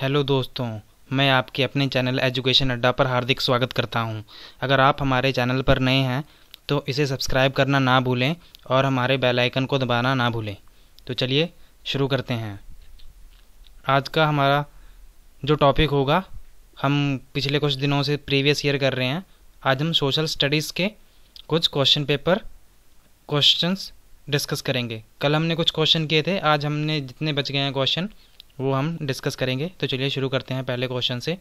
Hello दोस्तों मैं आपके अपने चैनल एजुकेशन अड्डा पर हार्दिक स्वागत करता हूं। अगर आप हमारे चैनल पर नए हैं तो इसे सब्सक्राइब करना ना भूलें और हमारे बेल आइकन को दबाना ना भूलें तो चलिए शुरू करते हैं आज का हमारा जो टॉपिक होगा हम पिछले कुछ दिनों से प्रीवियस ईयर कर रहे हैं आज हम सोशल स्टडीज़ के कुछ क्वेश्चन पेपर क्वेश्चंस डिस्कस करेंगे कल हमने कुछ क्वेश्चन किए थे आज हमने जितने बच गए हैं क्वेश्चन वो हम डिस्कस करेंगे तो चलिए शुरू करते हैं पहले क्वेश्चन से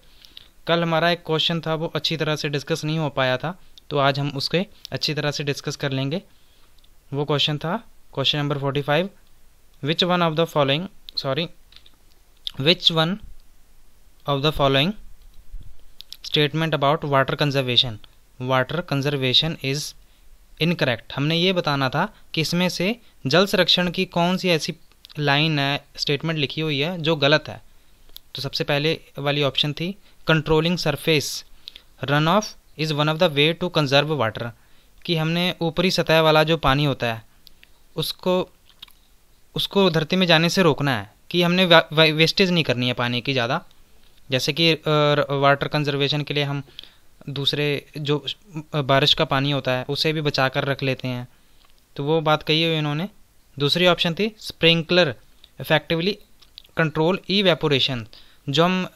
कल हमारा एक क्वेश्चन था वो अच्छी तरह से डिस्कस नहीं हो पाया था तो आज हम उसके अच्छी तरह से डिस्कस कर लेंगे वो क्वेश्चन था question number forty five which one of the following sorry which one of the following statement about water conservation water conservation is incorrect हमने ये बताना था कि इसमें से जल संरक्षण की कौन सी ऐसी लाइन है स्टेटमेंट लिखी हुई है जो गलत है तो सबसे पहले वाली ऑप्शन थी controlling surface run off is one of the way to conserve water कि हमने ऊपरी सतह वाला जो पानी होता है उसको उसको धरती में जाने से रोकना है कि हमने वेस्टेज नहीं करनी है पानी की ज़्यादा जैसे कि वाटर कंजर्वेशन के लिए हम दूसरे जो बारिश का पानी होता है उसे भी बचा कर रख लेते हैं तो वो बात कही हुई इन्होंने दूसरी ऑप्शन थी sprinkler effectively control evaporation जो हम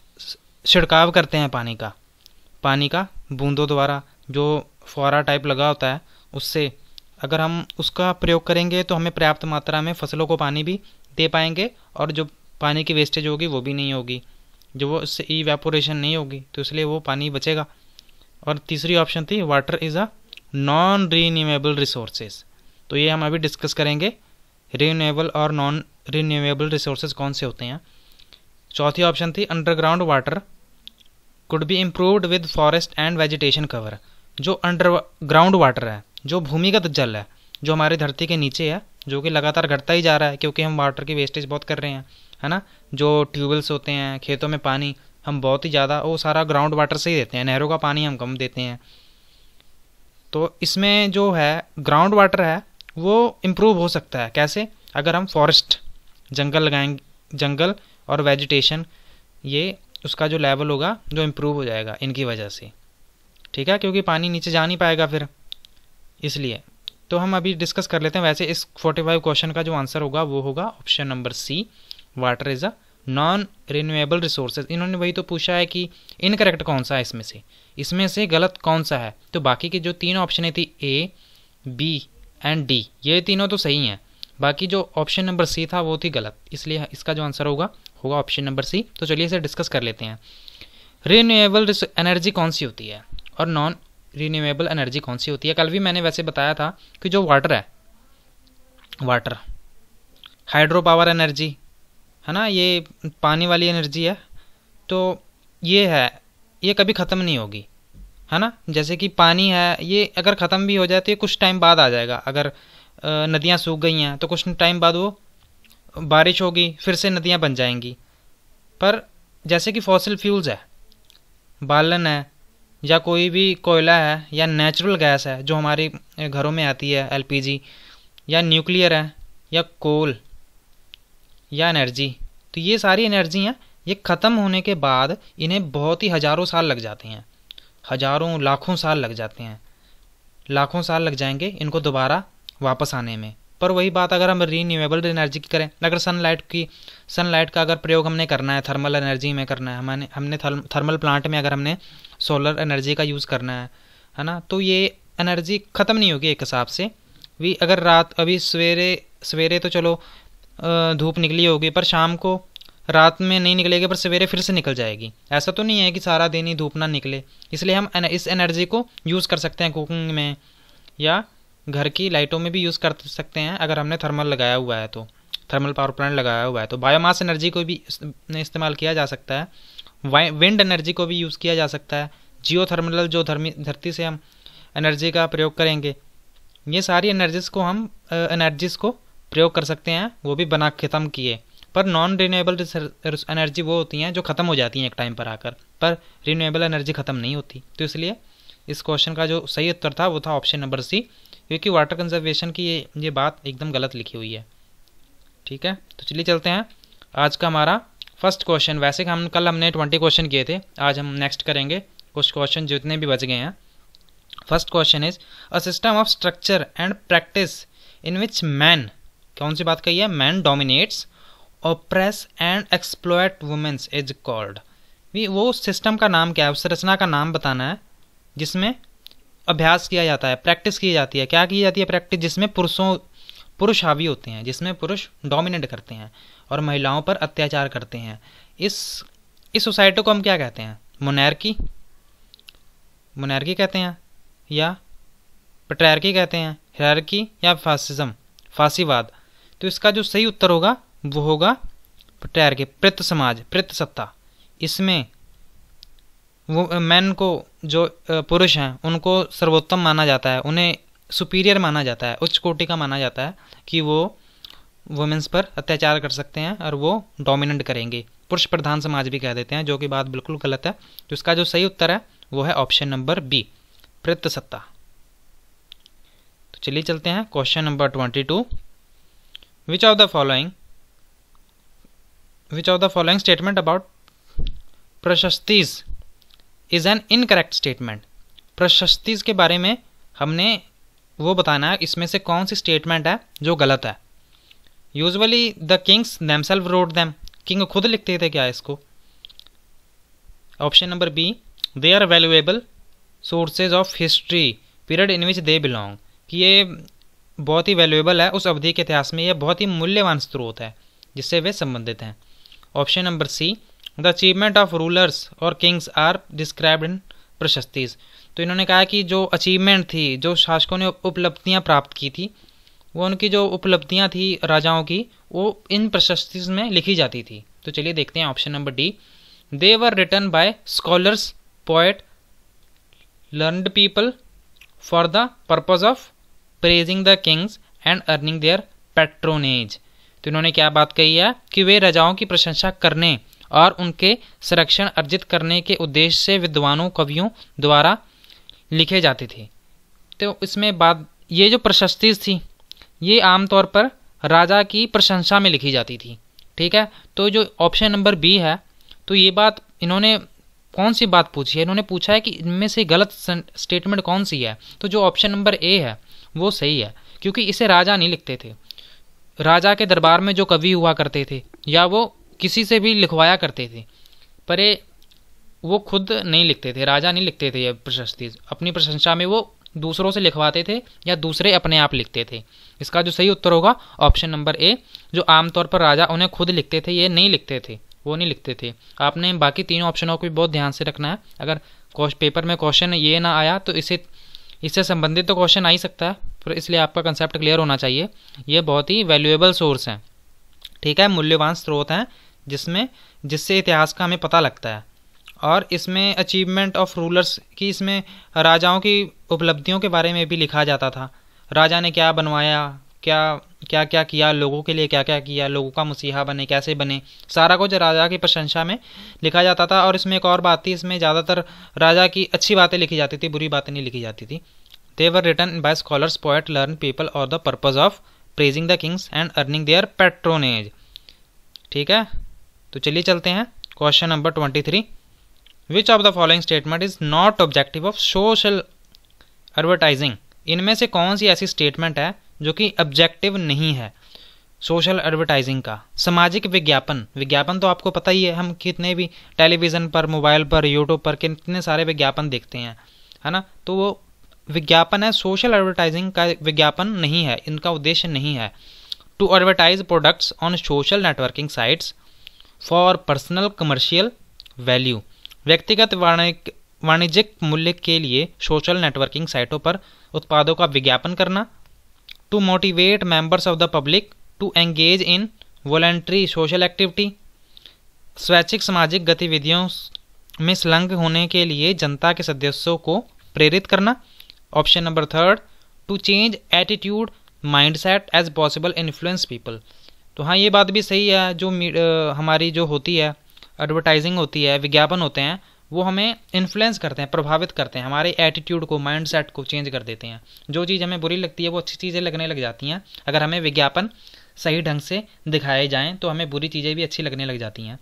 छिड़काव करते हैं पानी का पानी का बूंदों द्वारा जो फुहारा टाइप लगा होता है उससे अगर हम उसका प्रयोग करेंगे तो हमें पर्याप्त मात्रा में फसलों को पानी भी दे पाएंगे और जो पानी की वेस्टेज होगी वो भी नहीं होगी जो वो उससे ई वेपोरेशन नहीं होगी तो इसलिए वो पानी बचेगा और तीसरी ऑप्शन थी water is a non renewable resources तो ये हम अभी डिस्कस करेंगे रीनएबल और नॉन रीनेबल रिसोर्सेज कौन से होते हैं चौथी ऑप्शन थी underground water could be improved with forest and vegetation cover जो अंडरग्राउंड वाटर है जो भूमिगत जल है जो हमारी धरती के नीचे है जो कि लगातार घटता ही जा रहा है क्योंकि हम वाटर की वेस्टेज बहुत कर रहे हैं है ना जो ट्यूबवेल्स होते हैं खेतों में पानी हम बहुत ही ज़्यादा वो सारा ग्राउंड वाटर से ही देते हैं नहरों का पानी हम कम देते हैं तो इसमें जो है ग्राउंड वाटर है वो इम्प्रूव हो सकता है कैसे अगर हम फॉरेस्ट जंगल लगाएंगे जंगल और वेजिटेशन ये उसका जो लेवल होगा जो इम्प्रूव हो जाएगा इनकी वजह से ठीक है क्योंकि पानी नीचे जा नहीं पाएगा फिर इसलिए तो हम अभी डिस्कस कर लेते हैं वैसे इस फोर्टी फाइव क्वेश्चन का जो आंसर होगा वो होगा option number C water is a non renewable resources इन्होंने वही तो पूछा है कि इनकरेक्ट कौन सा है इसमें से इसमें से गलत कौन सा है तो बाकी के जो तीन ऑप्शन थी ए बी एंड डी ये तीनों तो सही हैं बाकी जो ऑप्शन नंबर सी था वो थी गलत इसलिए इसका जो आंसर होगा होगा ऑप्शन नंबर सी तो चलिए इसे डिस्कस कर लेते हैं रीन्यूएबल एनर्जी कौन सी होती है और नॉन रीन्यूएबल एनर्जी कौन सी होती है कल भी मैंने वैसे बताया था कि जो वाटर है वाटर हाइड्रो पावर एनर्जी है ना ये पानी वाली एनर्जी है तो ये है ये कभी ख़त्म नहीं होगी है ना जैसे कि पानी है ये अगर ख़त्म भी हो जाए तो ये कुछ टाइम बाद आ जाएगा अगर नदियाँ सूख गई हैं तो कुछ टाइम बाद वो बारिश होगी फिर से नदियाँ बन जाएंगी पर जैसे कि फॉसिल फ्यूल्स है बालन है या कोई भी कोयला है या नेचुरल गैस है जो हमारे घरों में आती है एल या न्यूक्लियर है या कोल या एनर्जी तो ये सारी एनर्जी हैं ये ख़त्म होने के बाद इन्हें बहुत ही हज़ारों साल लग जाते हैं हज़ारों लाखों साल लग जाते हैं लाखों साल लग जाएंगे इनको दोबारा वापस आने में पर वही बात अगर हम रीन्यूएबल एनर्जी की करें अगर सनलाइट की सनलाइट का अगर प्रयोग हमने करना है थर्मल एनर्जी में करना है हमने हमने थर्मल प्लांट में अगर हमने सोलर एनर्जी का यूज़ करना है है ना तो ये एनर्जी ख़त्म नहीं होगी एक हिसाब से भी अगर रात अभी सवेरे सवेरे तो चलो धूप निकली होगी पर शाम को रात में नहीं निकलेगी पर सवेरे फिर से निकल जाएगी ऐसा तो नहीं है कि सारा दिन ही धूप ना निकले इसलिए हम इस एनर्जी को यूज़ कर सकते हैं कुकिंग में या घर की लाइटों में भी यूज़ कर सकते हैं अगर हमने थर्मल लगाया हुआ है तो थर्मल पावर प्लांट लगाया हुआ है तो बायोमास एनर्जी को भी इस्तेमाल किया जा सकता है विंड एनर्जी को भी यूज़ किया जा सकता है जियो थर्मल जो धर्मी धरती से हम एनर्जी का प्रयोग करेंगे ये सारी एनर्जीज़ को हम एनर्जीज़ को प्रयोग कर सकते हैं वो भी बना ख़त्म किए पर नॉन रिन्यूएबल एनर्जी वो होती हैं जो ख़त्म हो जाती हैं एक टाइम पर आकर पर रिन्यूएबल एनर्जी ख़त्म नहीं होती तो इसलिए इस क्वेश्चन का जो सही उत्तर था वो था ऑप्शन नंबर सी क्योंकि वाटर कंजर्वेशन की ये ये बात एकदम गलत लिखी हुई है ठीक है तो चलिए चलते हैं आज का हमारा फर्स्ट क्वेश्चन वैसे हम कल हमने ट्वेंटी क्वेश्चन किए थे आज हम नेक्स्ट करेंगे कुछ क्वेश्चन जितने भी बच गए हैं first question is a system of structure and practice in which man कौन सी बात कही है man dominates oppress and exploit womens is called वो सिस्टम का नाम क्या है उस रचना का नाम बताना है जिसमें अभ्यास किया जाता है प्रैक्टिस की जाती है क्या की जाती है प्रैक्टिस जिसमें पुरुषों पुरुष हावी होते हैं जिसमें पुरुष डोमिनेट करते हैं और महिलाओं पर अत्याचार करते हैं इस इस सोसाइटी को हम क्या कहते हैं मुनैरकी मुनैरकी कहते हैं या पटरकी कहते हैं हेरकी या फासिज्म फासीवाद तो इसका जो सही उत्तर होगा वो होगा प्रत्यार के प्रत समाज प्रत सत्ता इसमें वो मैन को जो पुरुष हैं उनको सर्वोत्तम माना जाता है उन्हें सुपीरियर माना जाता है उच्च कोटि का माना जाता है कि वो वुमेंस पर अत्याचार कर सकते हैं और वो डोमिनेंट करेंगे पुरुष प्रधान समाज भी कह देते हैं जो कि बात बिल्कुल गलत है तो इसका जो सही उत्तर है वो है ऑप्शन नंबर बी प्रत सत्ता तो चलिए चलते हैं question number twenty two which of the following which of the following statement about प्रशस्तीज इज एन इनकरेक्ट स्टेटमेंट प्रशस्तीज के बारे में हमने वो बताना है इसमें से कौन सी स्टेटमेंट है जो गलत है usually the kings themselves wrote them king खुद लिखते थे क्या इसको option number B they are valuable sources of history period in which they belong कि ये बहुत ही वैल्यूएबल है उस अवधि के इतिहास में यह बहुत ही मूल्यवान स्रोत है जिससे वे संबंधित हैं option number C the achievement of rulers और किंग्स आर डिस्क्राइब्ड इन प्रशस्तीज तो इन्होंने कहा कि जो अचीवमेंट थी जो शासकों ने उपलब्धियाँ प्राप्त की थी वो उनकी जो उपलब्धियाँ थी राजाओं की वो इन प्रशस्तीज में लिखी जाती थी तो चलिए देखते हैं option number D they were written by scholars poet learned people for the purpose of praising the kings and earning their patronage तो इन्होंने क्या बात कही है कि वे राजाओं की प्रशंसा करने और उनके संरक्षण अर्जित करने के उद्देश्य से विद्वानों कवियों द्वारा लिखे जाते थे तो इसमें बात ये जो प्रशस्ति थी ये आमतौर पर राजा की प्रशंसा में लिखी जाती थी ठीक है तो जो ऑप्शन नंबर बी है तो ये बात इन्होंने कौन सी बात पूछी है इन्होंने पूछा है कि इनमें से गलत स्टेटमेंट कौन सी है तो जो ऑप्शन नंबर ए है वो सही है क्योंकि इसे राजा नहीं लिखते थे राजा के दरबार में जो कवि हुआ करते थे या वो किसी से भी लिखवाया करते थे पर वो खुद नहीं लिखते थे राजा नहीं लिखते थे ये प्रशस्ति अपनी प्रशंसा में वो दूसरों से लिखवाते थे या दूसरे अपने आप लिखते थे इसका जो सही उत्तर होगा ऑप्शन नंबर ए जो आमतौर पर राजा उन्हें खुद लिखते थे ये नहीं लिखते थे वो नहीं लिखते थे आपने बाकी तीनों ऑप्शनों को भी बहुत ध्यान से रखना है अगर पेपर में क्वेश्चन ये ना आया तो इसे इससे संबंधित तो क्वेश्चन आ ही सकता है पर इसलिए आपका कंसेप्ट क्लियर होना चाहिए ये बहुत ही वैल्यूएबल सोर्स हैं ठीक है मूल्यवान स्रोत हैं जिसमें जिससे इतिहास का हमें पता लगता है और इसमें अचीवमेंट ऑफ रूलर्स की इसमें राजाओं की उपलब्धियों के बारे में भी लिखा जाता था राजा ने क्या बनवाया क्या क्या क्या किया लोगों के लिए क्या क्या किया लोगों का मसीहा बने कैसे बने सारा कुछ राजा की प्रशंसा में लिखा जाता था और इसमें एक और बात थी इसमें ज़्यादातर राजा की अच्छी बातें लिखी जाती थी बुरी बातें नहीं लिखी जाती थी they were written by scholars poet learn people और the purpose of praising the kings and earning their patronage ठीक है तो चलिए चलते हैं question number twenty three which of the following statement is not objective of social advertising इनमें से कौन सी ऐसी स्टेटमेंट है जो कि ऑब्जेक्टिव नहीं है सोशल एडवर्टाइजिंग का सामाजिक विज्ञापन विज्ञापन तो आपको पता ही है हम कितने भी टेलीविज़न पर मोबाइल पर यूट्यूब पर कितने सारे विज्ञापन देखते हैं है ना तो वो विज्ञापन है सोशल एडवर्टाइजिंग का विज्ञापन नहीं है इनका उद्देश्य नहीं है to advertise products on social networking sites for personal commercial value व्यक्तिगत वाणिज्यिक मूल्य के लिए सोशल नेटवर्किंग साइटों पर उत्पादों का विज्ञापन करना to motivate members of the public to engage in voluntary social activity स्वैच्छिक सामाजिक गतिविधियों में संलग्न होने के लिए जनता के सदस्यों को प्रेरित करना option number third to change attitude mindset as possible influence people तो हाँ ये बात भी सही है जो आ, हमारी जो होती है एडवर्टाइजिंग होती है विज्ञापन होते हैं वो हमें इन्फ्लुएंस करते हैं प्रभावित करते हैं हमारे एटीट्यूड को माइंडसेट को चेंज कर देते हैं जो चीज़ हमें बुरी लगती है वो अच्छी चीज़ें लगने लग जाती हैं अगर हमें विज्ञापन सही ढंग से दिखाए जाएँ तो हमें बुरी चीज़ें भी अच्छी लगने लग जाती हैं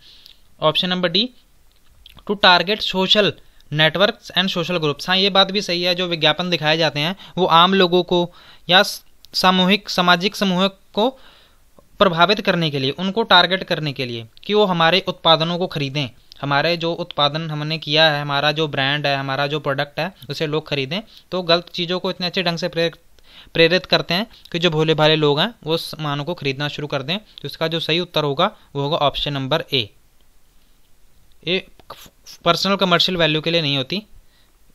option number D to target social networks and social groups हाँ ये बात भी सही है जो विज्ञापन दिखाए जाते हैं वो आम लोगों को या सामूहिक सामाजिक समूह को प्रभावित करने के लिए उनको टारगेट करने के लिए कि वो हमारे उत्पादनों को खरीदें हमारे जो उत्पादन हमने किया है हमारा जो ब्रांड है हमारा जो प्रोडक्ट है उसे लोग खरीदें तो गलत चीज़ों को इतने अच्छे ढंग से प्रेरित प्रेरित करते हैं कि जो भोले भाले लोग हैं वो सामानों को खरीदना शुरू कर दें तो इसका जो सही उत्तर होगा वो होगा ऑप्शन नंबर ए ये पर्सनल कमर्शियल वैल्यू के लिए नहीं होती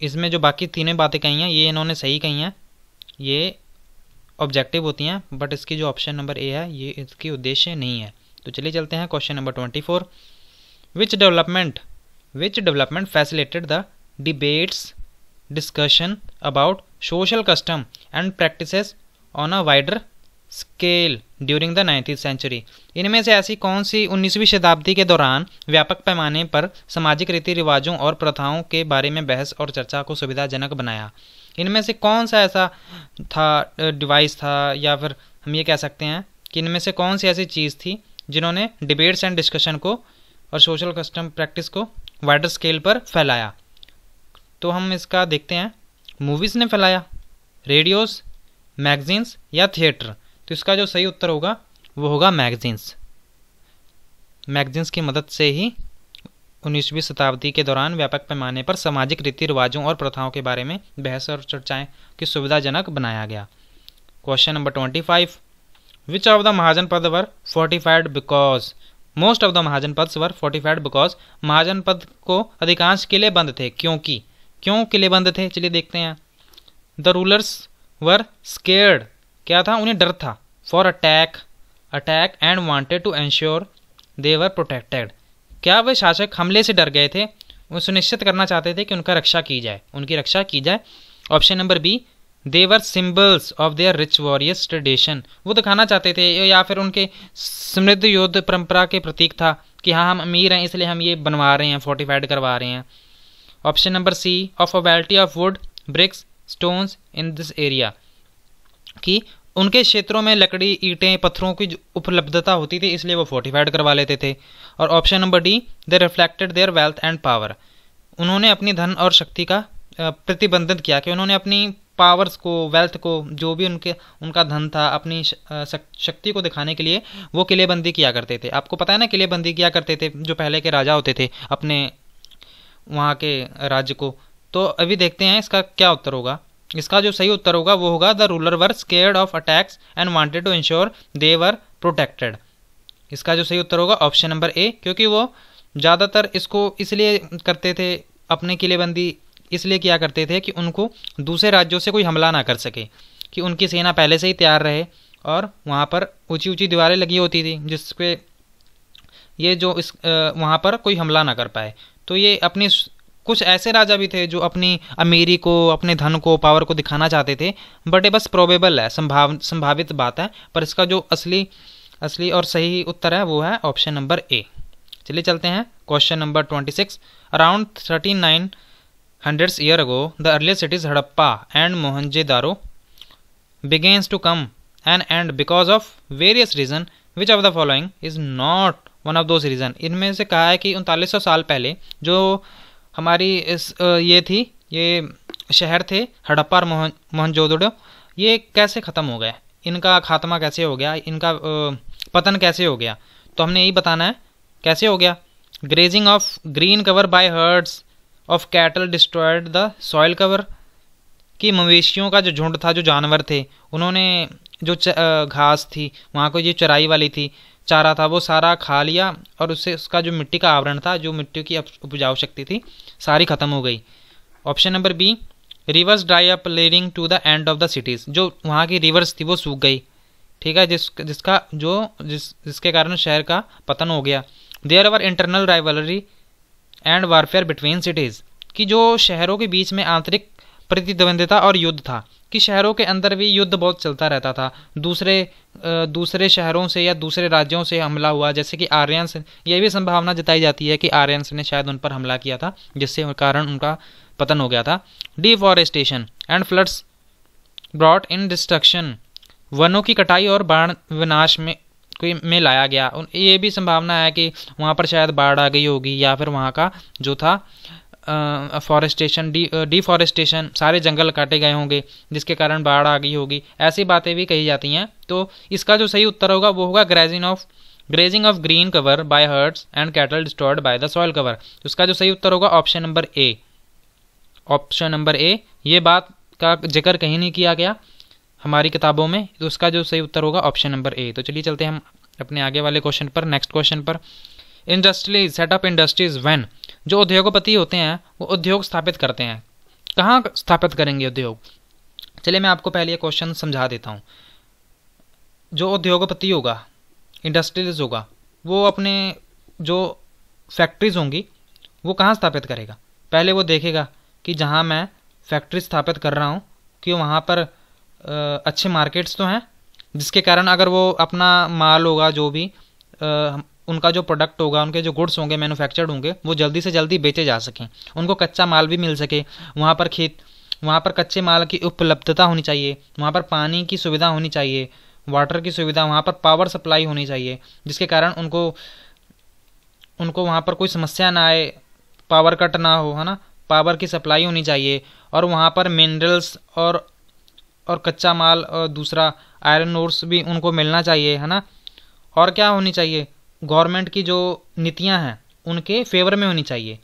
इसमें जो बाकी तीनों बातें कही हैं ये इन्होंने सही कही हैं ये ऑब्जेक्टिव होती हैं बट इसकी जो ऑप्शन नंबर ए है ये इसकी उद्देश्य नहीं है तो चलिए चलते हैं question number twenty four which development which development facilitated the debates discussion about social custom and practices on a wider scale during the nineteen century इनमें से ऐसी कौन सी उन्नीसवीं शताब्दी के दौरान व्यापक पैमाने पर सामाजिक रीति रिवाजों और प्रथाओं के बारे में बहस और चर्चा को सुविधाजनक बनाया इनमें से कौन सा ऐसा था डिवाइस था या फिर हम ये कह सकते हैं कि इनमें से कौन सी ऐसी चीज़ थी जिन्होंने डिबेट्स एंड डिस्कशन को और सोशल कस्टम प्रैक्टिस को वाइडर स्केल पर फैलाया तो हम इसका देखते हैं मूवीज़ ने फैलाया रेडियोस मैगजीन्स या थिएटर तो इसका जो सही उत्तर होगा वो होगा मैगजीन्स मैगजीन्स की मदद से ही उन्नीसवीं शताब्दी के दौरान व्यापक पैमाने पर सामाजिक रीति रिवाजों और प्रथाओं के बारे में बहस और चर्चाएं की सुविधाजनक बनाया गया question number twenty five which of the Mahajanapada were fortified because most of the Mahajanapadas were fortified because Mahajanapada को अधिकांश किले बंद थे क्योंकि क्यों किले बंद थे चलिए देखते हैं द रूलर्स वर स्केर्ड क्या था उन्हें डर था for attack attack and wanted to ensure they were protected क्या वे शासक हमले से डर गए थे वो सुनिश्चित करना चाहते थे कि उनका रक्षा की जाए उनकी रक्षा की जाए option number B they were symbols of their rich warriors tradition वो दिखाना चाहते थे या फिर उनके समृद्ध युद्ध परंपरा के प्रतीक था कि हाँ हम अमीर हैं इसलिए हम ये बनवा रहे हैं फोर्टिफाइड करवा रहे हैं option number C of availability of wood bricks stones in this area कि उनके क्षेत्रों में लकड़ी ईंटें पत्थरों की उपलब्धता होती थी इसलिए वो फोर्टिफाइड करवा लेते थे और option number D they reflected their wealth and power उन्होंने अपनी धन और शक्ति का प्रतिबंधित किया कि उन्होंने अपनी पावर्स को वेल्थ को जो भी उनके उनका धन था अपनी शक्ति को दिखाने के लिए वो किलेबंदी किया करते थे आपको पता है ना किलेबंदी किया करते थे जो पहले के राजा होते थे अपने वहाँ के राज्य को तो अभी देखते हैं इसका क्या उत्तर होगा इसका जो सही उत्तर होगा वो होगा the ruler were scared of attacks and wanted to ensure they were protected इसका जो सही उत्तर होगा ऑप्शन नंबर ए क्योंकि वो ज़्यादातर इसको इसलिए करते थे अपने किलेबंदी इसलिए किया करते थे कि उनको दूसरे राज्यों से कोई हमला ना कर सके कि उनकी सेना पहले से ही तैयार रहे और वहाँ पर ऊंची ऊंची दीवारें लगी होती थी जिसपे ये जो इस वहाँ पर कोई हमला ना कर पाए तो ये अपने कुछ ऐसे राजा भी थे जो अपनी अमीरी को अपने धन को पावर को दिखाना चाहते थे बट ये बस प्रोबेबल है संभाव संभावित बात है पर इसका जो असली असली और सही उत्तर है वो है ऑप्शन नंबर ए चलिए चलते हैं question number twenty six around thirty nine hundreds year ago, the early cities Harappa and Mohenjo-daro begins to come end end because of various reason which of the following is not one of those reason इनमें से कहा है कि उनतालीस साल पहले जो हमारी इस ये थी ये शहर थे हड़प्पा और मोहन मोहनजोदड़ो ये कैसे ख़त्म हो गया इनका खात्मा कैसे हो गया इनका पतन कैसे हो गया तो हमने यही बताना है कैसे हो गया grazing of green cover by herds of cattle destroyed the soil cover कि मवेशियों का जो झुंड था जो जानवर थे उन्होंने जो घास थी वहाँ को जो चराई वाली थी चारा था वो सारा खा लिया और उससे उसका जो मिट्टी का आवरण था जो मिट्टी की उपजाऊ शक्ति थी सारी ख़त्म हो गई option number B rivers dry up leading to the end of the cities जो वहाँ की रिवर्स थी वो सूख गई ठीक है जिस जिसका जो जिस जिसके कारण शहर का पतन हो गया there our internal rivalry and warfare between cities कि जो शहरों के बीच में आंतरिक प्रतिद्वंदिता और युद्ध था कि शहरों के अंदर भी युद्ध बहुत चलता रहता था दूसरे दूसरे शहरों से या दूसरे राज्यों से हमला हुआ जैसे कि आर्यंस यह भी संभावना जताई जाती है कि आर्यंस ने शायद उन पर हमला किया था जिससे कारण उनका पतन हो गया था deforestation and floods brought in destruction वनों की कटाई और बाण विनाश में में लाया गया ये भी संभावना है कि वहाँ पर शायद बाढ़ आ गई होगी या फिर वहाँ का जो था फॉरेस्टेशन डी डिफॉरेस्टेशन सारे जंगल काटे गए होंगे जिसके कारण बाढ़ आ गई होगी ऐसी बातें भी कही जाती हैं तो इसका जो सही उत्तर होगा वो होगा grazing of grazing of green cover by herds and cattle destroyed by the soil cover उसका जो सही उत्तर होगा option number A option number A ये बात का जिक्र कहीं नहीं किया गया हमारी किताबों में तो उसका जो सही उत्तर होगा ऑप्शन नंबर ए तो चलिए चलते हैं हम अपने आगे वाले क्वेश्चन पर नेक्स्ट क्वेश्चन पर इंडस्ट्रीज सेटअप इंडस्ट्रीज वैन जो उद्योगपति होते हैं वो उद्योग स्थापित करते हैं कहाँ स्थापित करेंगे उद्योग चलिए मैं आपको पहले ये क्वेश्चन समझा देता हूँ जो उद्योगपति होगा इंडस्ट्रीज होगा वो अपने जो फैक्ट्रीज होंगी वो कहाँ स्थापित करेगा पहले वो देखेगा कि जहाँ मैं फैक्ट्री स्थापित कर रहा हूँ कि वहाँ पर अच्छे मार्केट्स तो हैं जिसके कारण अगर वो अपना माल होगा जो भी उनका जो प्रोडक्ट होगा उनके जो गुड्स होंगे मैन्युफैक्चर्ड होंगे वो जल्दी से जल्दी बेचे जा सकें उनको कच्चा माल भी मिल सके वहाँ पर खेत वहाँ पर कच्चे माल की उपलब्धता होनी चाहिए वहाँ पर पानी की सुविधा होनी चाहिए वाटर की सुविधा वहाँ पर पावर सप्लाई होनी चाहिए जिसके कारण उनको उनको वहाँ पर कोई समस्या ना आए पावर कट ना हो है ना पावर की सप्लाई होनी चाहिए और वहाँ पर मिनरल्स और और कच्चा माल और दूसरा आयरन ओर्स भी उनको मिलना चाहिए है ना और क्या होनी चाहिए गवर्नमेंट की जो नीतियाँ हैं उनके फेवर में होनी चाहिए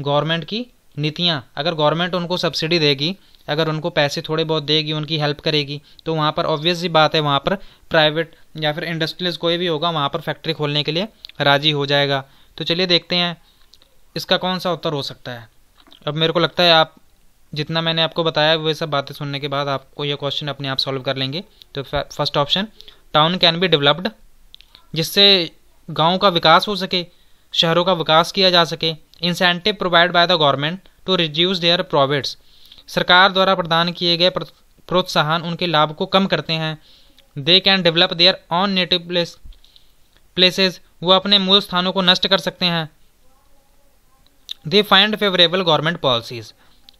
गवर्नमेंट की नीतियाँ अगर गवर्नमेंट उनको सब्सिडी देगी अगर उनको पैसे थोड़े बहुत देगी उनकी हेल्प करेगी तो वहाँ पर ऑब्वियस ही बात है वहाँ पर प्राइवेट या फिर इंडस्ट्रीज कोई भी होगा वहाँ पर फैक्ट्री खोलने के लिए राजी हो जाएगा तो चलिए देखते हैं इसका कौन सा उत्तर हो सकता है अब मेरे को लगता है आप जितना मैंने आपको बताया वह सब बातें सुनने के बाद आपको यह क्वेश्चन अपने आप सॉल्व कर लेंगे तो first option town can be developed जिससे गाँव का विकास हो सके शहरों का विकास किया जा सके incentive provide by the government to reduce their profits सरकार द्वारा प्रदान किए गए प्रोत्साहन उनके लाभ को कम करते हैं they can develop their own native place places वो अपने मूल स्थानों को नष्ट कर सकते हैं they find favourable government policies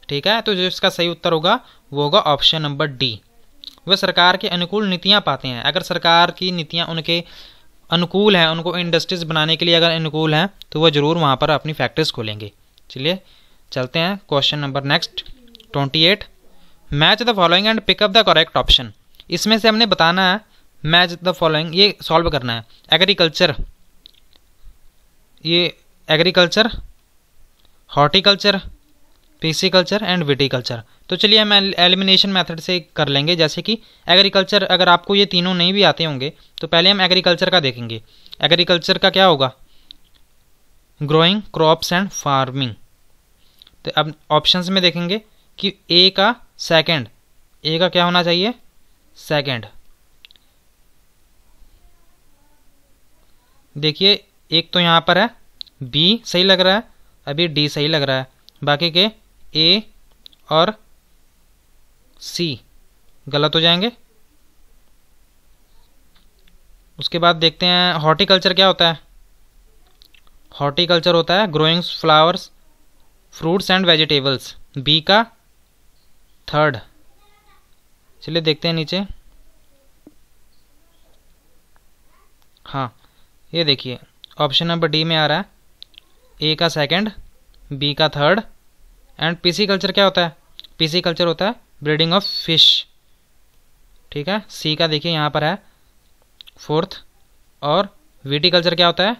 ठीक है तो जो इसका सही उत्तर होगा वो होगा ऑप्शन नंबर डी वे सरकार के अनुकूल नीतियाँ पाते हैं अगर सरकार की नीतियाँ उनके अनुकूल हैं उनको इंडस्ट्रीज बनाने के लिए अगर अनुकूल हैं तो वह ज़रूर वहाँ पर अपनी फैक्ट्रीज खोलेंगे चलिए चलते हैं question number next twenty eight match the following and pick up the correct option इसमें से हमने बताना है मैच द फॉलोइंग ये सॉल्व करना है एग्रीकल्चर ये agriculture horticulture pisciculture and viticulture तो चलिए हम एलिमिनेशन मेथड से कर लेंगे जैसे कि एग्रीकल्चर अगर आपको ये तीनों नहीं भी आते होंगे तो पहले हम एग्रीकल्चर का देखेंगे एग्रीकल्चर का क्या होगा ग्रोइंग क्रॉप्स एंड फार्मिंग तो अब ऑप्शंस में देखेंगे कि ए का सेकंड ए का क्या होना चाहिए सेकंड देखिए एक तो यहाँ पर है बी सही लग रहा है अभी डी सही लग रहा है बाकी के ए और सी गलत हो जाएंगे उसके बाद देखते हैं हॉर्टिकल्चर क्या होता है हॉर्टिकल्चर होता है growing flowers fruits and vegetables B का थर्ड चलिए देखते हैं नीचे हाँ ये देखिए ऑप्शन नंबर डी में आ रहा है ए का सेकंड बी का थर्ड एंड पीसी कल्चर क्या होता है पीसी कल्चर होता है ब्रीडिंग ऑफ फिश ठीक है सी का देखिए यहाँ पर है फोर्थ और कल्चर क्या होता है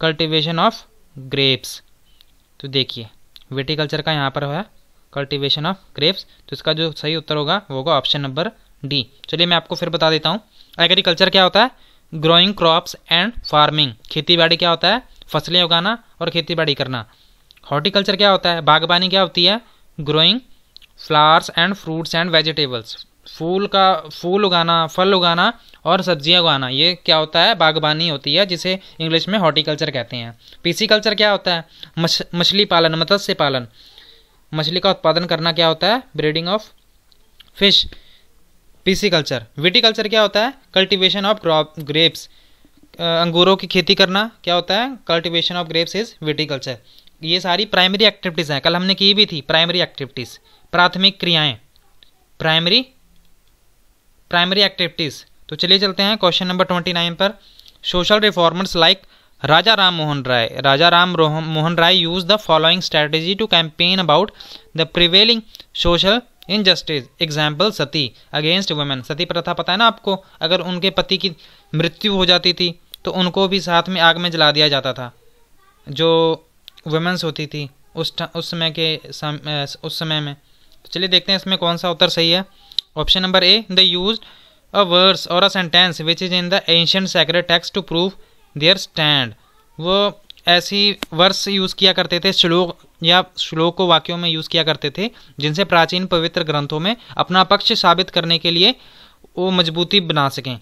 कल्टीवेशन ऑफ ग्रेप्स तो देखिए कल्चर का यहाँ पर है कल्टिवेशन ऑफ ग्रेप्स तो इसका जो सही उत्तर होगा वो होगा ऑप्शन नंबर डी चलिए मैं आपको फिर बता देता हूँ एग्रीकल्चर क्या होता है ग्रोइंग क्रॉप्स एंड फार्मिंग खेती बाड़ी क्या होता है फसलें उगाना और खेती बाड़ी करना हॉर्टिकल्चर क्या होता है बागबानी क्या होती है growing flowers and fruits and vegetables फूल का फूल उगाना फल उगाना और सब्जियां उगाना ये क्या होता है बागबानी होती है जिसे इंग्लिश में हॉर्टिकल्चर कहते हैं पीसी कल्चर क्या होता है मछली मछली पालन मत्स्य पालन मछली का उत्पादन करना क्या होता है breeding of fish pisciculture viticulture क्या होता है कल्टिवेशन ऑफ क्रॉप ग्रेप्स अंगूरों की खेती करना क्या होता है cultivation of grapes is culture ये सारी प्राइमरी एक्टिविटीज़ हैं कल हमने की भी थी प्राइमरी एक्टिविटीज़ प्राथमिक क्रियाएं प्राइमरी प्राइमरी एक्टिविटीज़ तो चलिए चलते हैं क्वेश्चन नंबर ट्वेंटी नाइन पर social reformers like Raja Ram Mohan Roy Raja Ram Mohan Roy use the following strategy to campaign about the prevailing social injustice example sati against women sati प्रथा पता है ना आपको अगर उनके पति की मृत्यु हो जाती थी तो उनको भी साथ में आग में जला दिया जाता था जो वुमेंस होती थी उस उस समय के सम, उस समय में तो चलिए देखते हैं इसमें कौन सा उत्तर सही है option number A they use a words और a sentence which is in the ancient sacred text to prove their stand वो ऐसी वर्ड्स यूज़ किया करते थे श्लोक या श्लोक को वाक्यों में यूज़ किया करते थे जिनसे प्राचीन पवित्र ग्रंथों में अपना पक्ष साबित करने के लिए वो मजबूती बना सकें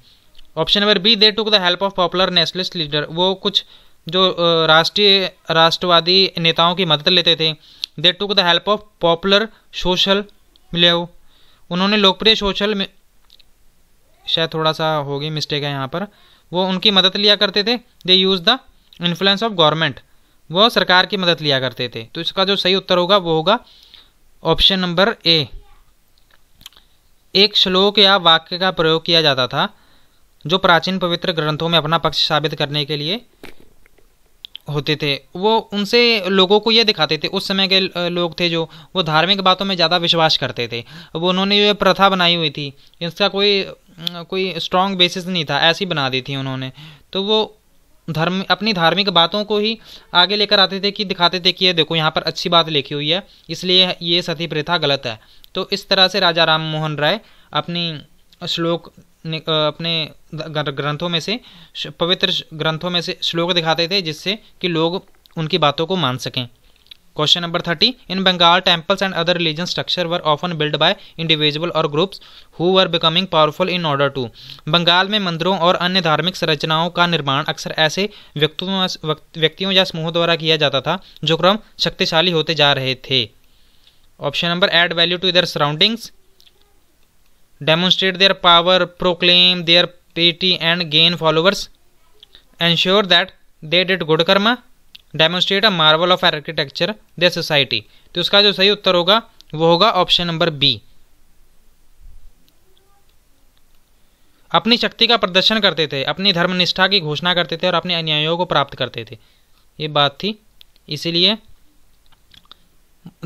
option number B they took the help of popular nationalist leader वो कुछ जो राष्ट्रीय राष्ट्रवादी नेताओं की मदद लेते थे they took the help of popular social मिलेव उन्होंने लोकप्रिय सोशल शायद थोड़ा सा होगी मिस्टेक है यहाँ पर वो उनकी मदद लिया करते थे they use the influence of government वो सरकार की मदद लिया करते थे तो इसका जो सही उत्तर होगा वो होगा ऑप्शन नंबर ए एक श्लोक या वाक्य का प्रयोग किया जाता था जो प्राचीन पवित्र ग्रंथों में अपना पक्ष साबित करने के लिए होते थे वो उनसे लोगों को ये दिखाते थे उस समय के लोग थे जो वो धार्मिक बातों में ज़्यादा विश्वास करते थे वो उन्होंने जो प्रथा बनाई हुई थी इसका कोई कोई स्ट्रॉन्ग बेसिस नहीं था ऐसी बना दी थी उन्होंने तो वो धर्म अपनी धार्मिक बातों को ही आगे लेकर आते थे कि दिखाते थे कि ये देखो यहाँ पर अच्छी बात लिखी हुई है इसलिए ये सती प्रथा गलत है तो इस तरह से राजा राम मोहन राय अपनी श्लोक अपने ग्रंथों में से पवित्र ग्रंथों में से श्लोक दिखाते थे जिससे कि लोग उनकी बातों को मान सकें question number thirty in Bengal temples and other religion structure were often build by individual और groups who were becoming powerful in order to Bengal में मंदिरों और अन्य धार्मिक संरचनाओं का निर्माण अक्सर ऐसे व्यक्तियों व्यक्तियों या समूहों द्वारा किया जाता था जो क्रम शक्तिशाली होते जा रहे थे option number add value to their surroundings demonstrate their power proclaim their piety and gain followers. Ensure that they did good karma demonstrate a marvel of architecture the society तो उसका जो सही उत्तर होगा वो होगा ऑप्शन नंबर बी अपनी शक्ति का प्रदर्शन करते थे अपनी धर्मनिष्ठा की घोषणा करते थे और अपने अन्यायों को प्राप्त करते थे ये बात थी इसीलिए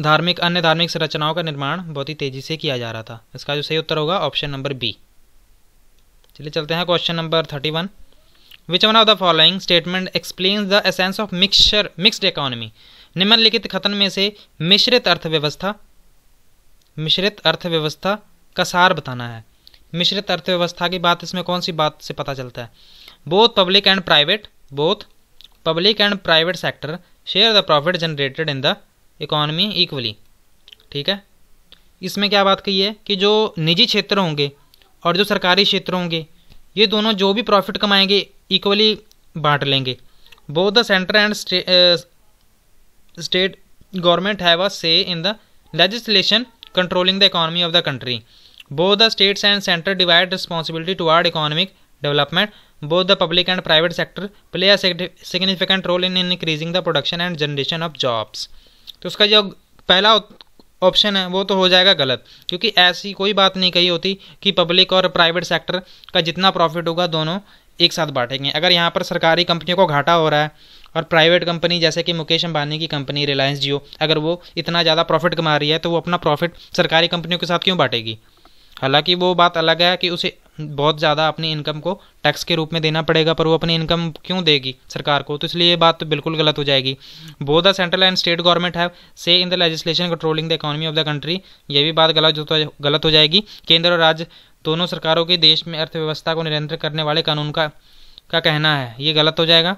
धार्मिक अन्य धार्मिक संरचनाओं का निर्माण बहुत ही तेज़ी से किया जा रहा था इसका जो सही उत्तर होगा ऑप्शन नंबर बी चलिए चलते हैं question number thirty one which one of the following statement explain the essence of mixture mixed economy निम्नलिखित कथन में से मिश्रित अर्थव्यवस्था मिश्रित अर्थव्यवस्था का सार बताना है मिश्रित अर्थव्यवस्था की बात इसमें कौन सी बात से पता चलता है both public and private both public and private sector share the profit generated in the economy equally ठीक है इसमें क्या बात कही है कि जो निजी क्षेत्र होंगे और जो सरकारी क्षेत्र होंगे ये दोनों जो भी प्रॉफिट कमाएंगे इक्वली बांट लेंगे both the centre and state government have a say in the legislation controlling the economy of the country both the states and centre divide responsibility toward economic development both the public and private sector play a significant role in increasing the production and generation of jobs तो उसका जो पहला option है वो तो हो जाएगा गलत क्योंकि ऐसी कोई बात नहीं कही होती कि पब्लिक और प्राइवेट सेक्टर का जितना प्रॉफिट होगा दोनों एक साथ बांटेंगे अगर यहाँ पर सरकारी कंपनियों को घाटा हो रहा है और प्राइवेट कंपनी जैसे कि मुकेश अंबानी की कंपनी रिलायंस जियो अगर वो इतना ज़्यादा प्रॉफिट कमा रही है तो वो अपना प्रॉफिट सरकारी कंपनियों के साथ क्यों बांटेगी हालांकि वो बात अलग है कि उसे बहुत ज़्यादा अपनी इनकम को टैक्स के रूप में देना पड़ेगा पर वो अपनी इनकम क्यों देगी सरकार को तो इसलिए ये बात तो बिल्कुल गलत हो जाएगी both the central and state government have say in the legislation controlling the economy of the country ये भी बात गलत गलत हो जाएगी केंद्र और राज्य दोनों सरकारों के देश में अर्थव्यवस्था को निरंतर करने वाले कानून का का कहना है ये गलत हो जाएगा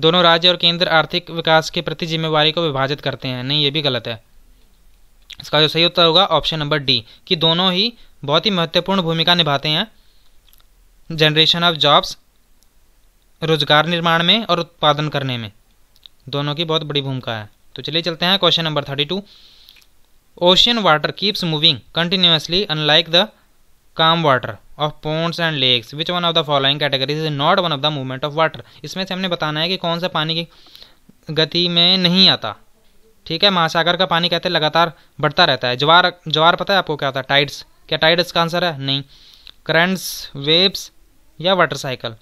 दोनों राज्य और केंद्र आर्थिक विकास के प्रति जिम्मेवारी को विभाजित करते हैं नहीं ये भी गलत है इसका जो सही उत्तर होगा ऑप्शन नंबर डी कि दोनों ही बहुत ही महत्वपूर्ण भूमिका निभाते हैं जनरेशन ऑफ जॉब्स रोजगार निर्माण में और उत्पादन करने में दोनों की बहुत बड़ी भूमिका है तो चलिए चलते हैं question number thirty two ocean water keeps moving continuously unlike the calm water of ponds and lakes which one of the following categories is not one of the movement of water इसमें से हमने बताना है कि कौन सा पानी की गति में नहीं आता ठीक है महासागर का पानी कहते हैं लगातार बढ़ता रहता है ज्वार ज्वार पता है आपको क्या होता है टाइड्स क्या टाइड इसका आंसर है नहीं करंट्स वेव्स या वाटर साइकिल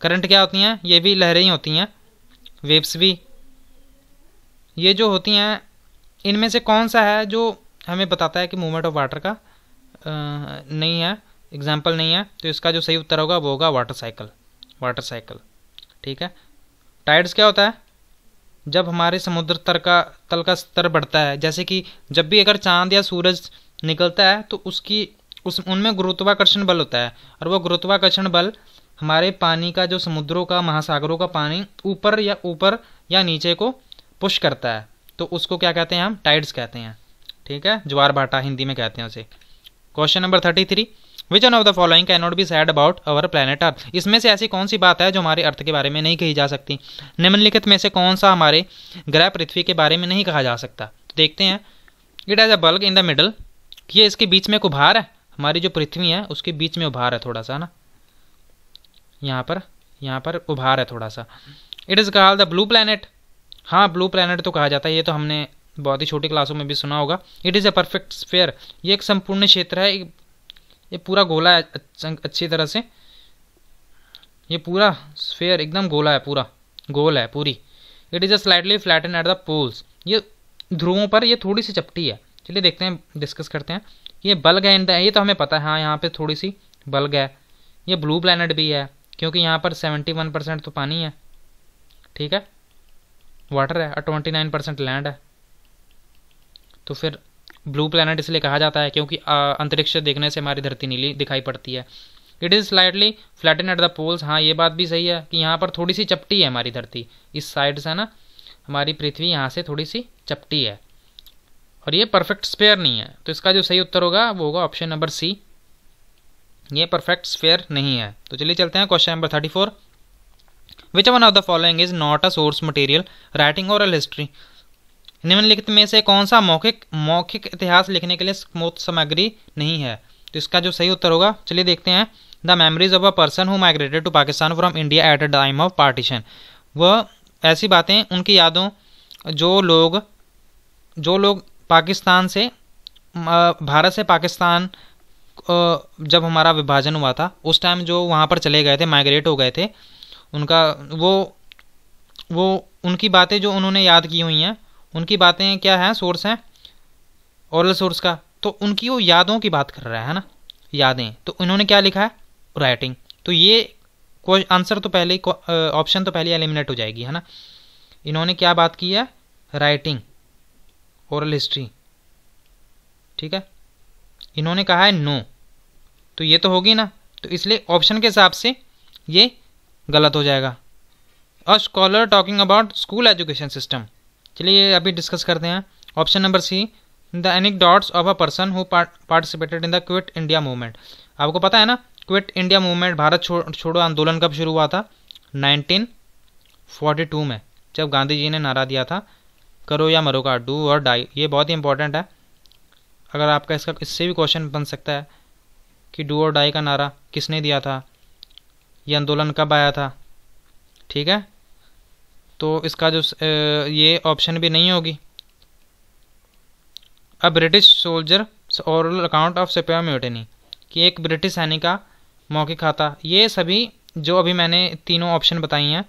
करंट क्या होती हैं ये भी लहरें ही होती हैं वेव्स भी ये जो होती हैं इनमें से कौन सा है जो हमें बताता है कि मूवमेंट ऑफ वाटर का आ, नहीं है एग्जाम्पल नहीं है तो इसका जो सही उत्तर होगा वो होगा वाटर साइकिल वाटर साइकिल ठीक है टाइड्स क्या होता है जब हमारे समुद्र तर का तल का स्तर बढ़ता है जैसे कि जब भी अगर चांद या सूरज निकलता है तो उसकी उस उनमें गुरुत्वाकर्षण बल होता है और वह गुरुत्वाकर्षण बल हमारे पानी का जो समुद्रों का महासागरों का पानी ऊपर या ऊपर या नीचे को पुश करता है तो उसको क्या कहते हैं हम टाइड्स कहते हैं ठीक है ज्वार भाटा हिंदी में कहते हैं उसे question number thirty three which one of the following can not be said about our planet earth इसमें से ऐसी कौन सी बात है जो हमारे अर्थ के बारे में नहीं कही जा सकती निम्नलिखित में से कौन सा हमारे ग्रह पृथ्वी के बारे में नहीं कहा जा सकता तो देखते हैं it has a bulge in the middle ये इसके बीच में एक उभार है हमारी जो पृथ्वी है उसके बीच में उभार है थोड़ा सा ना यहाँ पर यहाँ पर उभार है थोड़ा सा it is call the blue planet हाँ ब्लू प्लानट तो कहा जाता है ये तो हमने बहुत ही छोटी क्लासों में भी सुना होगा it is a perfect sphere ये एक संपूर्ण क्षेत्र है ये पूरा गोला है अच्छी तरह से ये पूरा स्फेयर एकदम गोला है पूरा गोल है पूरी it is a slightly flatten at the poles ये ध्रुवों पर ये थोड़ी सी चपटी है चलिए देखते हैं डिस्कस करते हैं ये बल्ग है इन ये तो हमें पता है हाँ यहाँ पर थोड़ी सी बल्ग है ये ब्लू प्लानट भी है क्योंकि यहाँ पर सेवेंटी वन परसेंट तो पानी है ठीक है वाटर है और ट्वेंटी नाइन परसेंट लैंड है तो फिर ब्लू प्लानट इसलिए कहा जाता है क्योंकि अंतरिक्ष देखने से हमारी धरती नीली दिखाई पड़ती है it is slightly flatten at the poles हाँ ये बात भी सही है कि यहाँ पर थोड़ी सी चपटी है हमारी धरती इस साइड से ना हमारी पृथ्वी यहाँ से थोड़ी सी चपटी है और ये परफेक्ट स्पेयर नहीं है तो इसका जो सही उत्तर होगा वो होगा ऑप्शन नंबर सी ये परफेक्ट स्पेयर नहीं है तो चलिए चलते हैं question number thirty four which one of the following is not a source material writing oral history निम्नलिखित में से कौन सा मौखिक मौखिक इतिहास लिखने के लिए स्मोत सामग्री नहीं है तो इसका जो सही उत्तर होगा चलिए देखते हैं the memories of a person who migrated to Pakistan from India at a time of partition वह ऐसी बातें उनकी यादों जो लोग जो लोग पाकिस्तान से भारत से पाकिस्तान जब हमारा विभाजन हुआ था उस टाइम जो वहाँ पर चले गए थे माइग्रेट हो गए थे उनका वो वो उनकी बातें जो उन्होंने याद की हुई हैं उनकी बातें क्या हैं सोर्स हैं औरल सोर्स का तो उनकी वो यादों की बात कर रहा है ना यादें तो उन्होंने क्या लिखा है राइटिंग तो ये आंसर तो पहले ऑप्शन तो पहले एलिमिनेट हो जाएगी है ना इन्होंने क्या बात की है राइटिंग ओरल हिस्ट्री ठीक है इन्होंने कहा है नो तो ये तो होगी ना तो इसलिए ऑप्शन के हिसाब से ये गलत हो जाएगा a scholar talking about school education system चलिए ये अभी डिस्कस करते हैं option number C the anecdotes of a person who participated in the quit India movement आपको पता है ना क्विट इंडिया मूवमेंट भारत छोड़ छोड़ो आंदोलन कब शुरू हुआ था 1942 में जब गांधी जी ने नारा दिया था करो या मरो का डू और डाई ये बहुत ही इंपॉर्टेंट है अगर आपका इसका इससे भी क्वेश्चन बन सकता है कि डू और डाई का नारा किसने दिया था ये आंदोलन कब आया था ठीक है तो इसका जो ये ऑप्शन भी नहीं होगी a British soldier oral account of sepoy mutiny कि एक ब्रिटिश सैनिक का मौखिक खाता ये सभी जो अभी मैंने तीनों ऑप्शन बताई हैं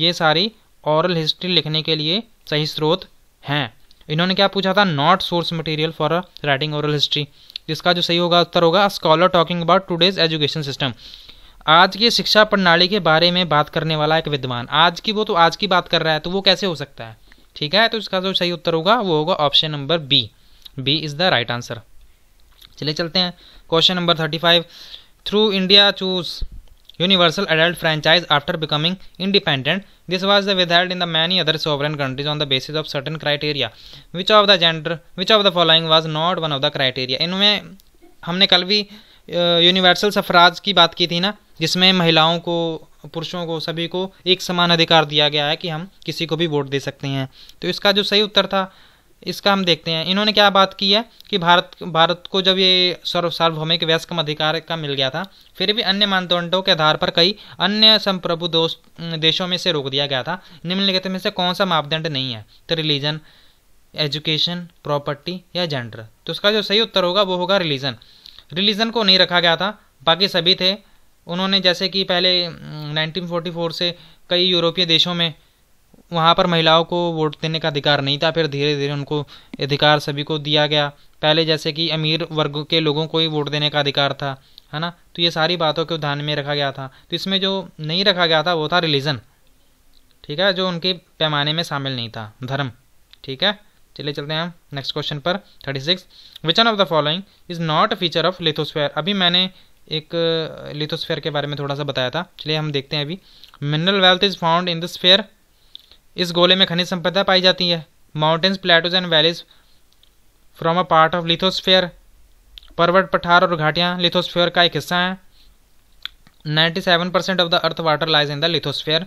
ये सारी औरल हिस्ट्री लिखने के लिए सही स्रोत हैं इन्होंने क्या पूछा था not source material for writing oral history जिसका जो सही होगा उत्तर होगा scholar talking about today's education system आज की शिक्षा प्रणाली के बारे में बात करने वाला एक विद्वान आज की वो तो आज की बात कर रहा है तो वो कैसे हो सकता है ठीक है तो इसका जो सही उत्तर होगा वो होगा option number B B is the right answer चलिए चलते हैं question number thirty five though India choose universal adult franchise after becoming independent this was the withheld in the many other sovereign countries on the basis of certain criteria which of the gender which of the following was not one of the criteria इनमें हमने कल भी universal सफराज की बात की थी ना जिसमें महिलाओं को पुरुषों को सभी को एक समान अधिकार दिया गया है कि हम किसी को भी वोट दे सकते हैं तो इसका जो सही उत्तर था इसका हम देखते हैं इन्होंने क्या बात की है कि भारत भारत को जब ये सर्व सार्वभौमिक व्यस्कम अधिकार का मिल गया था फिर भी अन्य मानदंडों के आधार पर कई अन्य संप्रभु देशों में से रोक दिया गया था निम्नलिखित में से कौन सा मापदंड नहीं है तो रिलीजन एजुकेशन प्रॉपर्टी या जेंडर तो उसका जो सही उत्तर होगा वो होगा रिलीजन रिलीजन को नहीं रखा गया था बाकी सभी थे उन्होंने जैसे कि पहले 1944 से कई यूरोपीय देशों में वहाँ पर महिलाओं को वोट देने का अधिकार नहीं था फिर धीरे धीरे उनको अधिकार सभी को दिया गया पहले जैसे कि अमीर वर्ग के लोगों को ही वोट देने का अधिकार था है ना तो ये सारी बातों को ध्यान में रखा गया था तो इसमें जो नहीं रखा गया था वो था रिलीजन ठीक है जो उनके पैमाने में शामिल नहीं था धर्म ठीक है चलिए चलते हैं हम नेक्स्ट क्वेश्चन पर thirty six which of the following is not a feature of lithosphere अभी मैंने एक लिथोस्फेयर के बारे में थोड़ा सा बताया था चलिए हम देखते हैं अभी mineral wealth is found in the sphere इस गोले में खनिज संपदा पाई जाती है mountains plateaus and valleys from a part of lithosphere पर्वत पठार और घाटियाँ लिथोस्फेयर का एक हिस्सा हैं seven percent of the earth water lies in the lithosphere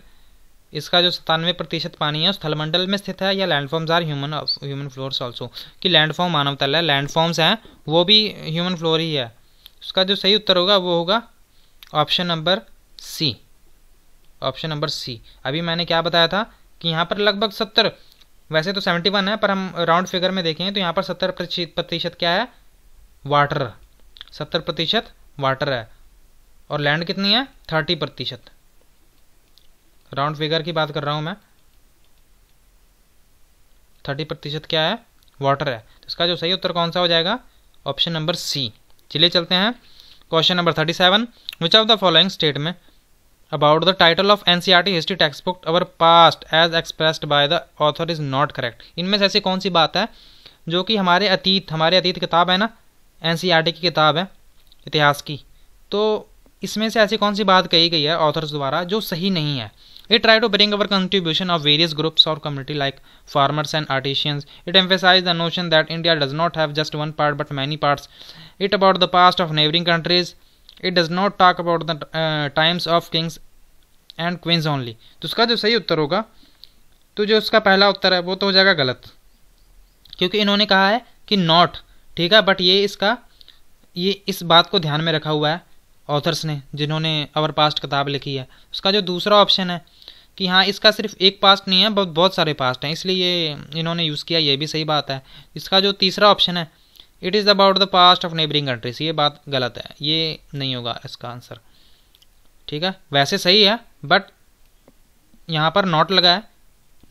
इसका जो सतानवे प्रतिशत पानी है उस थलमंडल में स्थित है या landforms are human human floors also कि लैंडफॉर्म मानव तल है लैंडफॉर्म्स हैं वो भी ह्यूमन फ्लोर ही है उसका जो सही उत्तर होगा वो होगा option number C option number C अभी मैंने क्या बताया था कि यहाँ पर लगभग सत्तर वैसे तो सेवेंटी वन है पर हम राउंड फिगर में देखेंगे तो यहाँ पर सत्तर प्रतिशत क्या है वाटर सत्तर प्रतिशत वाटर है और लैंड कितनी है थर्टी प्रतिशत राउंड फिगर की बात कर रहा हूँ मैं थर्टी प्रतिशत क्या है वाटर है तो इसका जो सही उत्तर कौन सा हो जाएगा ऑप्शन नंबर सी चलिए चलते हैं question number thirty seven which of the following statement about the title of N C R T history text book our past as expressed by the author is not correct इनमें से ऐसी कौन सी बात है जो कि हमारे अतीत हमारे अतीत किताब है ना एन सी आर टी की किताब है इतिहास की तो इसमें से ऐसी कौन सी बात कही गई है ऑथर्स द्वारा जो सही नहीं है it try to bring our contribution of various groups और community like farmers and artisans it emphasize the notion that India does not have just one part but many parts it about the past of neighbouring countries it does not talk about the times of kings and queens only तो उसका जो सही उत्तर होगा तो जो उसका पहला उत्तर है वो तो हो जाएगा गलत क्योंकि इन्होंने कहा है कि नॉट ठीक है बट ये इसका ये इस बात को ध्यान में रखा हुआ है ऑथर्स ने जिन्होंने अवर पास्ट किताब लिखी है उसका जो दूसरा ऑप्शन है कि हाँ इसका सिर्फ एक पास्ट नहीं है बहुत बहुत सारे पास्ट हैं इसलिए ये इन्होंने यूज़ किया ये भी सही बात है इसका जो तीसरा ऑप्शन है it is about the past of neighbouring countries ये बात गलत है ये नहीं होगा इसका आंसर ठीक है वैसे सही है बट यहाँ पर नॉट लगा है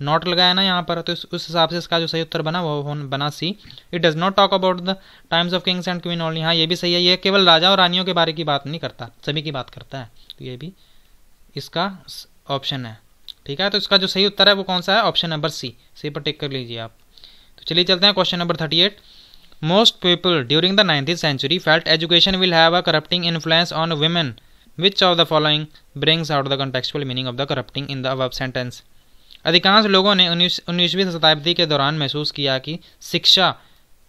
नॉट लगाया ना यहाँ पर तो उस हिसाब से इसका जो सही उत्तर बना वो बना C it does not talk about the times of kings and queen only हाँ ये भी सही है ये केवल राजा और रानियों के बारे की बात नहीं करता सभी की बात करता है तो ये भी इसका ऑप्शन है ठीक है तो इसका जो सही उत्तर है वो कौन सा है ऑप्शन नंबर सी सी पर टिक कर लीजिए आप तो चलिए चलते हैं question number thirty eight Most people during the 19th century felt education will have a corrupting influence on women. Which of the following brings out the contextual meaning of the corrupting in the above sentence? अधिकांश लोगों ने उन्नीसवीं शताब्दी के दौरान महसूस किया कि शिक्षा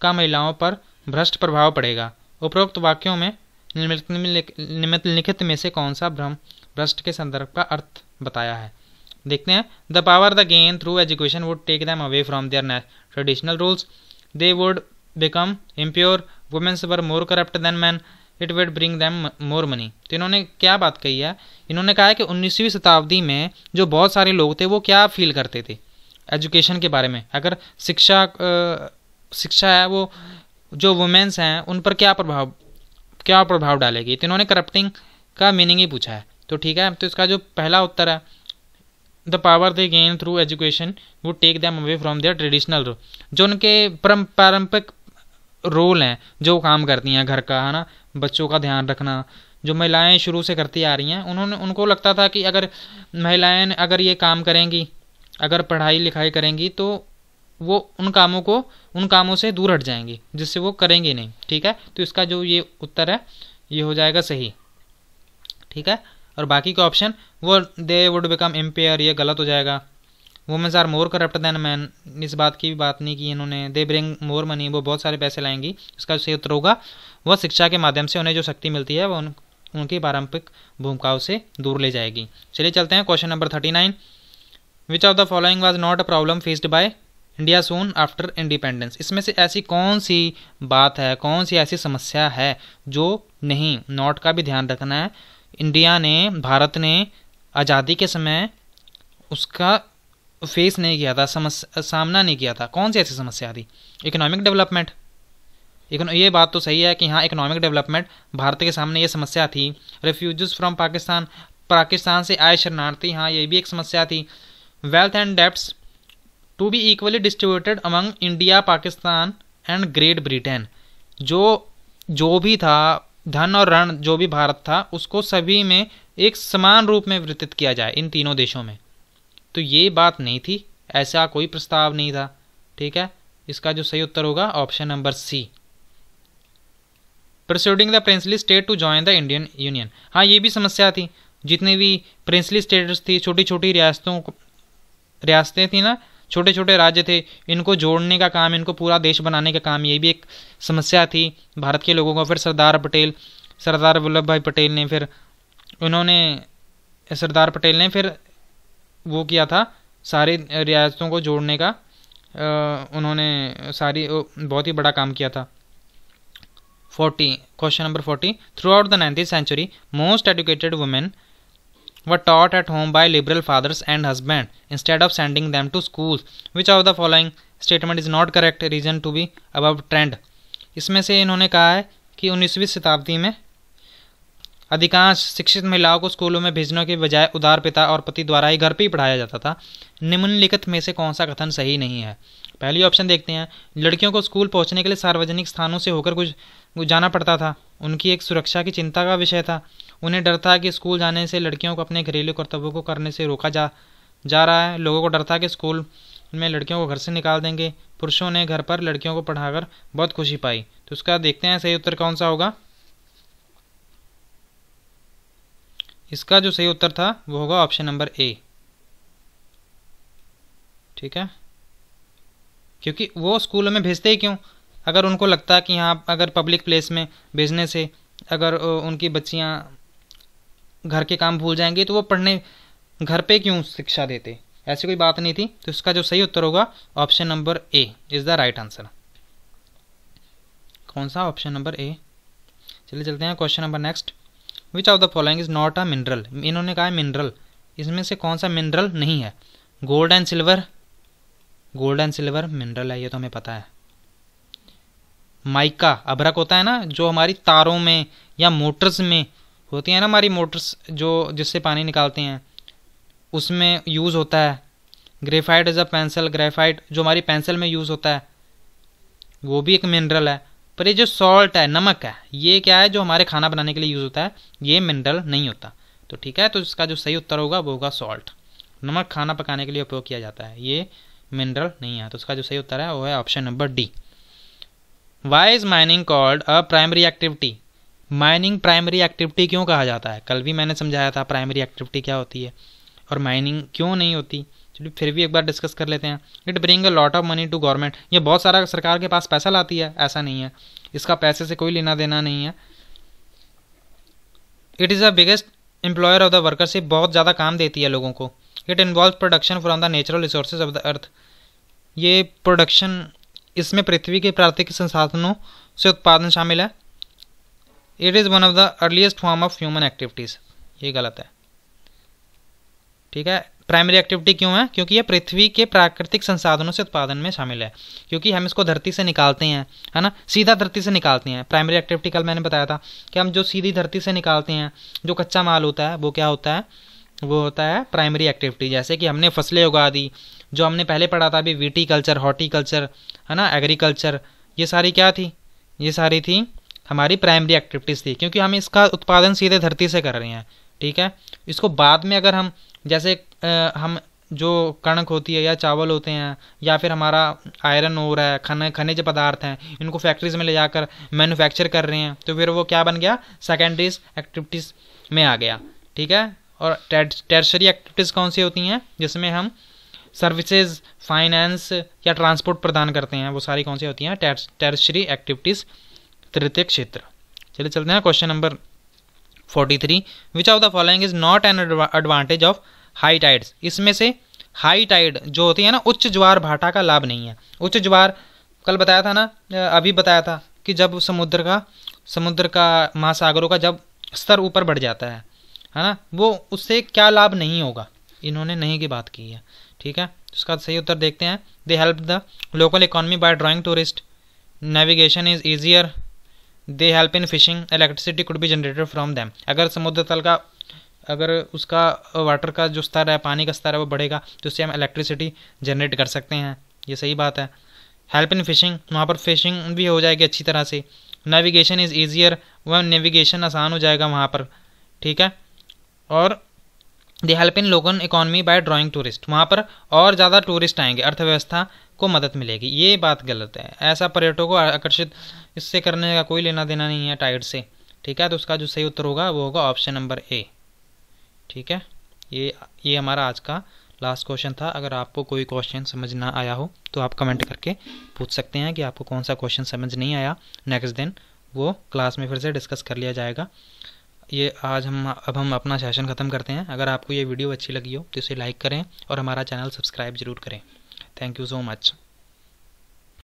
का महिलाओं पर भ्रष्ट प्रभाव पड़ेगा उपरोक्त वाक्यों में निम्नलिखित में से कौन सा भ्रम भ्रष्ट के संदर्भ का अर्थ बताया है देखते हैं the power the gain through education would take them away from their traditional rules they would become impure womens were more corrupt than man it would bring them more money तो इन्होंने क्या बात कही है इन्होंने कहा है कि उन्नीसवीं शताब्दी में जो बहुत सारे लोग थे वो क्या फील करते थे एजुकेशन के बारे में अगर शिक्षा शिक्षा है वो जो वुमेन्स हैं उन पर क्या प्रभाव क्या प्रभाव डालेगी तो इन्होंने करप्टिंग का मीनिंग ही पूछा है तो ठीक है तो इसका जो पहला उत्तर है the power they gain through education वो take them away from their traditional जो उनके परम पारंपरिक रोल हैं जो काम करती हैं घर का है ना बच्चों का ध्यान रखना जो महिलाएं शुरू से करती आ रही हैं उन्होंने उनको लगता था कि अगर महिलाएं अगर ये काम करेंगी अगर पढ़ाई लिखाई करेंगी तो वो उन कामों को उन कामों से दूर हट जाएंगी जिससे वो करेंगे नहीं ठीक है तो इसका जो ये उत्तर है ये हो जाएगा सही ठीक है और बाकी का ऑप्शन वो दे वुड बिकम एम्पेयर ये गलत हो जाएगा womens are more corrupt than man इस बात की भी बात नहीं की इन्होंने दे ब्रिंग मोर मनी वो बहुत सारे पैसे लाएंगी इसका जो उत्तर होगा वह शिक्षा के माध्यम से उन्हें जो शक्ति मिलती है वह उन उनकी पारंपरिक भूमिकाओं से दूर ले जाएगी चलिए चलते हैं question number thirty nine which of the following was not a problem faced by India soon after independence इसमें से ऐसी कौन सी बात है कौन सी ऐसी समस्या है जो नहीं नॉट का भी ध्यान रखना है इंडिया ने भारत ने आज़ादी के समय उसका फेस नहीं किया था समस्या सामना नहीं किया था कौन सी ऐसी समस्या थी इकोनॉमिक डेवलपमेंट ये बात तो सही है कि हाँ इकोनॉमिक डेवलपमेंट भारत के सामने ये समस्या थी रेफ्यूज़ फ्रॉम पाकिस्तान पाकिस्तान से आए शरणार्थी हाँ ये भी एक समस्या थी wealth and debts to be equally distributed among India Pakistan and Great Britain जो जो भी था धन और रण जो भी भारत था उसको सभी में एक समान रूप में वितरित किया जाए इन तीनों देशों में तो ये बात नहीं थी ऐसा कोई प्रस्ताव नहीं था ठीक है इसका जो सही उत्तर होगा option number C proceeding the princely state to join the Indian union हाँ ये भी समस्या थी जितने भी प्रिंसली स्टेट्स थी छोटी छोटी रियासतों रियासतें थी ना छोटे छोटे राज्य थे इनको जोड़ने का काम इनको पूरा देश बनाने का काम ये भी एक समस्या थी भारत के लोगों को फिर सरदार पटेल सरदार वल्लभ भाई पटेल ने फिर उन्होंने सरदार पटेल ने फिर वो किया था सारी रियासतों को जोड़ने का उन्होंने सारी बहुत ही बड़ा काम किया था forty question number forty throughout the nineteenth century most educated women were taught at home by liberal fathers and husband instead of sending them to school which are the following statement is not correct reason to be above trend इसमें से इन्होंने कहा है कि उन्नीसवीं शताब्दी में अधिकांश शिक्षित महिलाओं को स्कूलों में भेजने के बजाय उदार पिता और पति द्वारा ही घर पर ही पढ़ाया जाता था निम्नलिखित में से कौन सा कथन सही नहीं है पहली ऑप्शन देखते हैं लड़कियों को स्कूल पहुंचने के लिए सार्वजनिक स्थानों से होकर कुछ जाना पड़ता था उनकी एक सुरक्षा की चिंता का विषय था उन्हें डर था कि स्कूल जाने से लड़कियों को अपने घरेलू कर्तव्यों को करने से रोका जा जा रहा है लोगों को डर था कि स्कूल में लड़कियों को घर से निकाल देंगे पुरुषों ने घर पर लड़कियों को पढ़ाकर बहुत खुशी पाई तो उसका देखते हैं सही उत्तर कौन सा होगा इसका जो सही उत्तर था वो होगा ऑप्शन नंबर ए ठीक है क्योंकि वो स्कूलों में भेजते ही क्यों अगर उनको लगता है कि यहाँ अगर पब्लिक प्लेस में भेजने से अगर उनकी बच्चियाँ घर के काम भूल जाएंगी तो वो पढ़ने घर पे क्यों शिक्षा देते ऐसी कोई बात नहीं थी तो इसका जो सही उत्तर होगा option number A is the right answer कौन सा ऑप्शन नंबर ए चलिए चलते हैं question number next which of the following is not a mineral इन्होंने कहा मिनरल इसमें से कौन सा मिनरल नहीं है gold and silver gold and silver mineral है ये तो हमें पता है माइका अभ्रक होता है ना जो हमारी तारों में या मोटर्स में होती है ना हमारी मोटर्स जो जिससे पानी निकालते हैं उसमें यूज़ होता है graphite is a pencil graphite जो हमारी पेंसिल में यूज़ होता है वो भी एक मिनरल है पर ये जो सॉल्ट है नमक है ये क्या है जो हमारे खाना बनाने के लिए यूज़ होता है ये मिनरल नहीं होता तो ठीक है तो इसका जो सही उत्तर होगा वो होगा सॉल्ट नमक खाना पकाने के लिए उपयोग किया जाता है ये मिनरल नहीं है तो इसका जो सही उत्तर है वो है option number D why is mining called a primary activity mining primary activity क्यों कहा जाता है कल भी मैंने समझाया था प्राइमरी एक्टिविटी क्या होती है और माइनिंग क्यों नहीं होती चलिए फिर भी एक बार डिस्कस कर लेते हैं it bring a lot of money to government ये बहुत सारा सरकार के पास पैसा लाती है ऐसा नहीं है इसका पैसे से कोई लेना देना नहीं है it is the biggest employer of the workers से बहुत ज़्यादा काम देती है लोगों को it involve production from the natural resources of the earth ये प्रोडक्शन इसमें पृथ्वी के प्राकृतिक संसाधनों से उत्पादन शामिल है it is one of the earliest form of human activities ये गलत है ठीक है प्राइमरी एक्टिविटी क्यों है क्योंकि ये पृथ्वी के प्राकृतिक संसाधनों से उत्पादन में शामिल है क्योंकि हम इसको धरती से निकालते हैं है ना सीधा धरती से निकालते हैं प्राइमरी एक्टिविटी कल मैंने बताया था कि हम जो सीधी धरती से निकालते हैं जो कच्चा माल होता है वो क्या होता है वो होता है प्राइमरी एक्टिविटी जैसे कि हमने फसलें उगा दी जो हमने पहले पढ़ा था अभी वीटीकल्चर हॉर्टिकल्चर है ना एग्रीकल्चर ये सारी क्या थी ये सारी थी हमारी प्राइमरी एक्टिविटीज़ थी क्योंकि हम इसका उत्पादन सीधे धरती से कर रहे हैं ठीक है इसको बाद में अगर हम जैसे हम जो कणक होती है या चावल होते हैं या फिर हमारा आयरन ओर है खन खनिज पदार्थ हैं इनको फैक्ट्रीज में ले जाकर मैन्युफैक्चर कर रहे हैं तो फिर वो क्या बन गया सेकेंडरीज एक्टिविटीज़ में आ गया ठीक है और टेरशरी एक्टिविटीज़ कौन सी होती हैं जिसमें हम सर्विसेज फाइनेंस या ट्रांसपोर्ट प्रदान करते हैं वो सारी कौन सी होती हैं टेरशरी एक्टिविटीज़ तृतीय क्षेत्र चलिए चलते हैं question number forty three which of the following is not an advantage of high tides इसमें से हाई टाइड जो होती है ना उच्च ज्वार भाटा का लाभ नहीं है उच्च ज्वार कल बताया था ना अभी बताया था कि जब समुद्र का समुद्र का महासागरों का जब स्तर ऊपर बढ़ जाता है है ना वो उससे क्या लाभ नहीं होगा इन्होंने नहीं की बात की है ठीक है उसका सही उत्तर देखते हैं they help the local economy by drawing tourist navigation is easier they help in fishing electricity could be generated from them अगर समुद्र तल का अगर उसका वाटर का जो स्तर है पानी का स्तर है वो बढ़ेगा तो उससे हम इलेक्ट्रिसिटी जनरेट कर सकते हैं ये सही बात है हेल्प इन फिशिंग वहाँ पर फिशिंग भी हो जाएगी अच्छी तरह से नेविगेशन इज़ ईजियर वह नेविगेशन आसान हो जाएगा वहाँ पर ठीक है और they help in local economy by drawing tourist वहाँ पर और ज़्यादा टूरिस्ट आएंगे अर्थव्यवस्था को मदद मिलेगी ये बात गलत है ऐसा पर्यटकों को आकर्षित इससे करने का कोई लेना देना नहीं है टाइड से ठीक है तो उसका जो सही उत्तर होगा वो होगा ऑप्शन नंबर ए ठीक है ये ये हमारा आज का लास्ट क्वेश्चन था अगर आपको कोई क्वेश्चन समझ ना आया हो तो आप कमेंट करके पूछ सकते हैं कि आपको कौन सा क्वेश्चन समझ नहीं आया नेक्स्ट दिन वो क्लास में फिर से डिस्कस कर लिया जाएगा ये आज हम अब हम अपना सेशन ख़त्म करते हैं अगर आपको ये वीडियो अच्छी लगी हो तो इसे लाइक करें और हमारा चैनल सब्सक्राइब जरूर करें थैंक यू सो मच